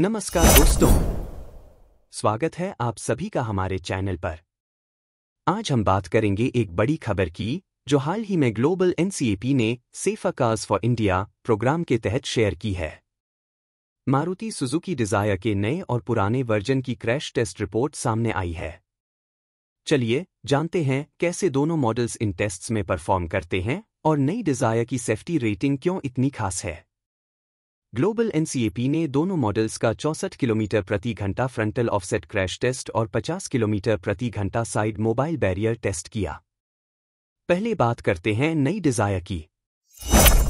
नमस्कार दोस्तों स्वागत है आप सभी का हमारे चैनल पर आज हम बात करेंगे एक बड़ी खबर की जो हाल ही में ग्लोबल एनसीएपी ने safer cars for India program के तहत शेयर की है मारुति सुजुकी डिजायर के नए और पुराने वर्जन की क्रैश टेस्ट रिपोर्ट सामने आई है चलिए जानते हैं कैसे दोनों मॉडल्स इन टेस्ट्स में परफॉर्म करते हैं और नई डिजायर की सेफ्टी रेटिंग क्यों इतनी खास है ग्लोबल एनसीएपी ने दोनों मॉडल्स का चौसठ किलोमीटर प्रति घंटा फ्रंटल ऑफसेट क्रैश टेस्ट और 50 किलोमीटर प्रति घंटा साइड मोबाइल बैरियर टेस्ट किया पहले बात करते हैं नई डिजायर की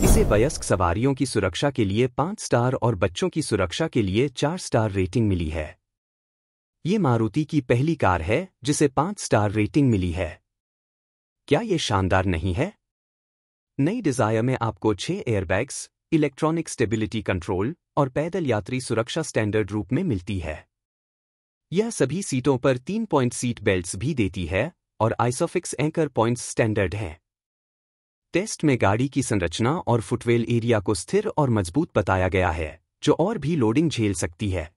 इसे वयस्क सवारियों की सुरक्षा के लिए पांच स्टार और बच्चों की सुरक्षा के लिए चार स्टार रेटिंग मिली है ये मारुति की पहली कार है जिसे पांच स्टार रेटिंग मिली है क्या ये शानदार नहीं है नई डिजायर में आपको छह एयरबैग्स इलेक्ट्रॉनिक स्टेबिलिटी कंट्रोल और पैदल यात्री सुरक्षा स्टैंडर्ड रूप में मिलती है यह सभी सीटों पर तीन पॉइंट सीट बेल्ट्स भी देती है और आइसोफिक्स एंकर पॉइंट्स स्टैंडर्ड हैं टेस्ट में गाड़ी की संरचना और फुटवेल एरिया को स्थिर और मजबूत बताया गया है जो और भी लोडिंग झेल सकती है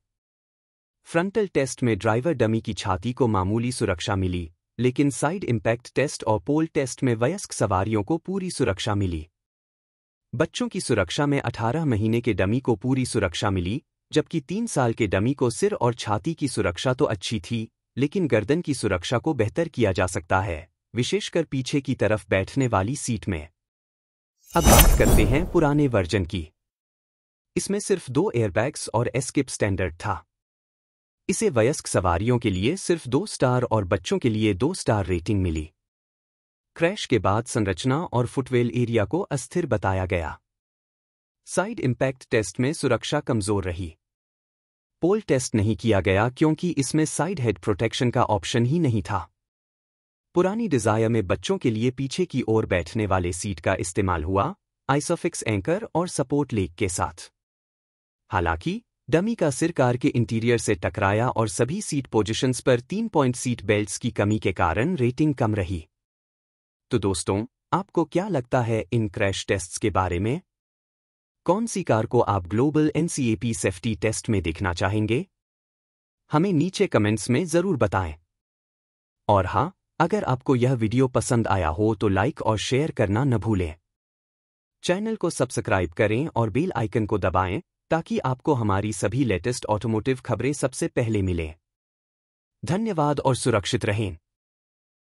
फ्रंटल टेस्ट में ड्राइवर डमी की छाती को मामूली सुरक्षा मिली लेकिन साइड इम्पैक्ट टेस्ट और पोल टेस्ट में वयस्क सवारियों को पूरी सुरक्षा मिली बच्चों की सुरक्षा में 18 महीने के डमी को पूरी सुरक्षा मिली जबकि तीन साल के डमी को सिर और छाती की सुरक्षा तो अच्छी थी लेकिन गर्दन की सुरक्षा को बेहतर किया जा सकता है विशेषकर पीछे की तरफ बैठने वाली सीट में अब बात करते हैं पुराने वर्जन की इसमें सिर्फ दो एयरबैग्स और एस्किप स्टैंडर्ड था इसे वयस्क सवारियों के लिए सिर्फ दो स्टार और बच्चों के लिए दो स्टार रेटिंग मिली क्रैश के बाद संरचना और फुटवेल एरिया को अस्थिर बताया गया साइड इम्पैक्ट टेस्ट में सुरक्षा कमजोर रही पोल टेस्ट नहीं किया गया क्योंकि इसमें साइड हेड प्रोटेक्शन का ऑप्शन ही नहीं था पुरानी डिजायर में बच्चों के लिए पीछे की ओर बैठने वाले सीट का इस्तेमाल हुआ आइसोफिक्स एंकर और सपोर्ट लेक के साथ हालांकि डमी का सिर कार के इंटीरियर से टकराया और सभी सीट पोजीशंस पर तीन पॉइंट सीट बेल्ट्स की कमी के कारण रेटिंग कम रही तो दोस्तों आपको क्या लगता है इन क्रैश टेस्ट्स के बारे में कौन सी कार को आप ग्लोबल एनसीएपी सेफ्टी टेस्ट में देखना चाहेंगे हमें नीचे कमेंट्स में ज़रूर बताएं और हां अगर आपको यह वीडियो पसंद आया हो तो लाइक और शेयर करना न भूलें चैनल को सब्सक्राइब करें और बेल आइकन को दबाएं ताकि आपको हमारी सभी लेटेस्ट ऑटोमोटिव खबरें सबसे पहले मिलें धन्यवाद और सुरक्षित रहें